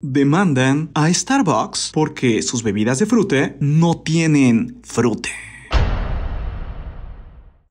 demandan a Starbucks porque sus bebidas de frute no tienen frute.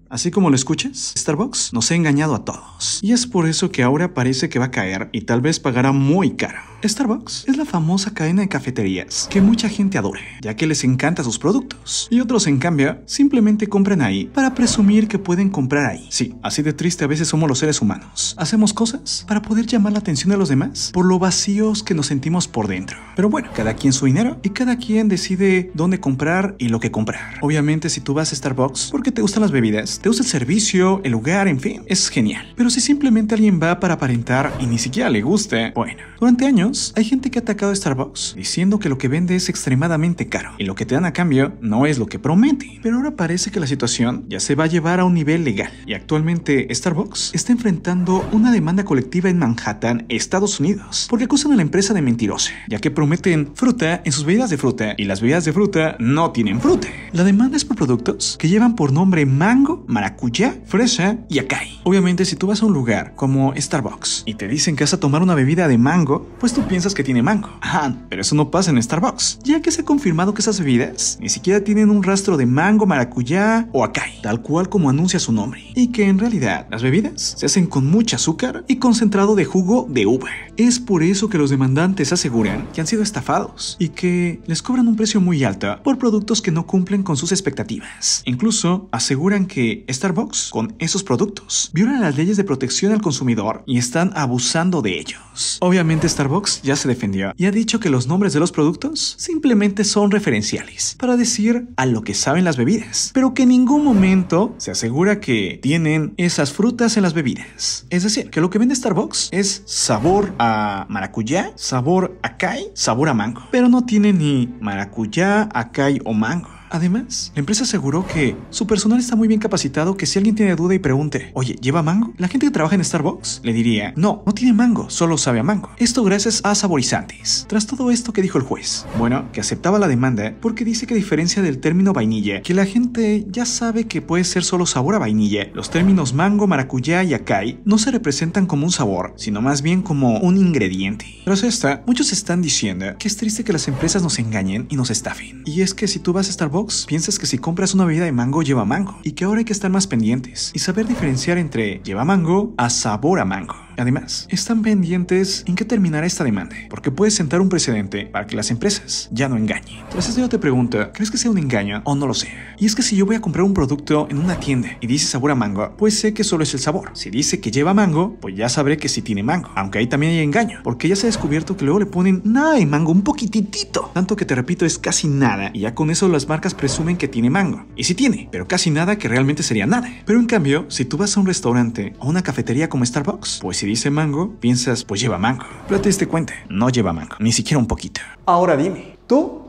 Así como lo escuchas, Starbucks nos ha engañado a todos. Y es por eso que ahora parece que va a caer y tal vez pagará muy caro. Starbucks es la famosa cadena de cafeterías que mucha gente adora, ya que les encanta sus productos. Y otros, en cambio, simplemente compran ahí para presumir que pueden comprar ahí. Sí, así de triste a veces somos los seres humanos. Hacemos cosas para poder llamar la atención de los demás por lo vacíos que nos sentimos por dentro. Pero bueno, cada quien su dinero y cada quien decide dónde comprar y lo que comprar. Obviamente, si tú vas a Starbucks porque te gustan las bebidas, te usa el servicio, el lugar, en fin, es genial. Pero si simplemente alguien va para aparentar y ni siquiera le guste, bueno, durante años hay gente que ha atacado a Starbucks diciendo que lo que vende es extremadamente caro y lo que te dan a cambio no es lo que prometen Pero ahora parece que la situación ya se va a llevar a un nivel legal y actualmente Starbucks está enfrentando una demanda colectiva en Manhattan, Estados Unidos, porque acusan a la empresa de mentirosa, ya que prometen fruta en sus bebidas de fruta y las bebidas de fruta no tienen fruta. La demanda es por productos que llevan por nombre mango Maracuyá, fresa y acai. Obviamente, si tú vas a un lugar como Starbucks y te dicen que vas a tomar una bebida de mango, pues tú piensas que tiene mango. Ajá, pero eso no pasa en Starbucks, ya que se ha confirmado que esas bebidas ni siquiera tienen un rastro de mango, maracuyá o acai, tal cual como anuncia su nombre. Y que en realidad las bebidas se hacen con mucho azúcar y concentrado de jugo de uva. Es por eso que los demandantes aseguran que han sido estafados y que les cobran un precio muy alto por productos que no cumplen con sus expectativas. Incluso aseguran que Starbucks con esos productos violan las leyes de protección al consumidor y están abusando de ellos. Obviamente Starbucks ya se defendió y ha dicho que los nombres de los productos simplemente son referenciales para decir a lo que saben las bebidas, pero que en ningún momento se asegura que tienen esas frutas en las bebidas. Es decir, que lo que vende Starbucks es sabor a maracuyá, sabor a kai, sabor a mango, pero no tiene ni maracuyá, acai o mango. Además, la empresa aseguró que su personal está muy bien capacitado que si alguien tiene duda y pregunte, oye, ¿lleva mango? La gente que trabaja en Starbucks le diría, no, no tiene mango, solo sabe a mango. Esto gracias a saborizantes. Tras todo esto ¿Qué dijo el juez, bueno, que aceptaba la demanda porque dice que a diferencia del término vainilla, que la gente ya sabe que puede ser solo sabor a vainilla, los términos mango, maracuyá y acai no se representan como un sabor, sino más bien como un ingrediente. Tras esta, muchos están diciendo que es triste que las empresas nos engañen y nos estafen. Y es que si tú vas a Starbucks, piensas que si compras una bebida de mango lleva mango y que ahora hay que estar más pendientes y saber diferenciar entre lleva mango a sabor a mango. Además, están pendientes en qué terminará esta demanda, porque puede sentar un precedente para que las empresas ya no engañen. Entonces yo te pregunto, ¿crees que sea un engaño o no lo sea? Y es que si yo voy a comprar un producto en una tienda y dice sabor a mango, pues sé que solo es el sabor. Si dice que lleva mango, pues ya sabré que sí tiene mango. Aunque ahí también hay engaño, porque ya se ha descubierto que luego le ponen nada de mango, un poquititito. Tanto que te repito, es casi nada, y ya con eso las marcas presumen que tiene mango. Y sí tiene, pero casi nada que realmente sería nada. Pero en cambio, si tú vas a un restaurante o una cafetería como Starbucks, pues si dice mango, piensas, pues lleva mango. Pero te diste no lleva mango, ni siquiera un poquito. Ahora dime, ¿tú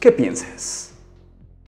qué piensas?